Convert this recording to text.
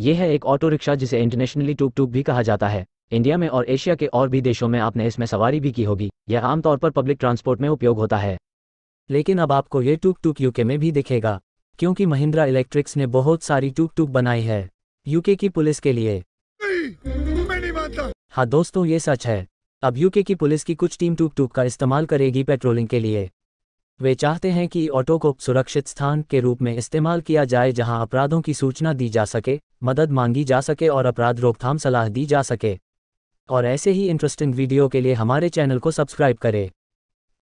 ये है एक ऑटो रिक्शा जिसे इंटरनेशनली टूक टूक भी कहा जाता है इंडिया में और एशिया के और भी देशों में आपने इसमें सवारी भी की होगी यह आमतौर पर पब्लिक ट्रांसपोर्ट में उपयोग होता है लेकिन अब आपको ये टूक टूक यूके में भी दिखेगा क्योंकि महिंद्रा इलेक्ट्रिक्स ने बहुत सारी टूक टूक बनाई है यूके की पुलिस के लिए हाँ दोस्तों ये सच है अब यूके की पुलिस की कुछ टीम टूक टूक का इस्तेमाल करेगी पेट्रोलिंग के लिए वे चाहते हैं कि ऑटो को सुरक्षित स्थान के रूप में इस्तेमाल किया जाए जहां अपराधों की सूचना दी जा सके मदद मांगी जा सके और अपराध रोकथाम सलाह दी जा सके और ऐसे ही इंटरेस्टिंग वीडियो के लिए हमारे चैनल को सब्सक्राइब करें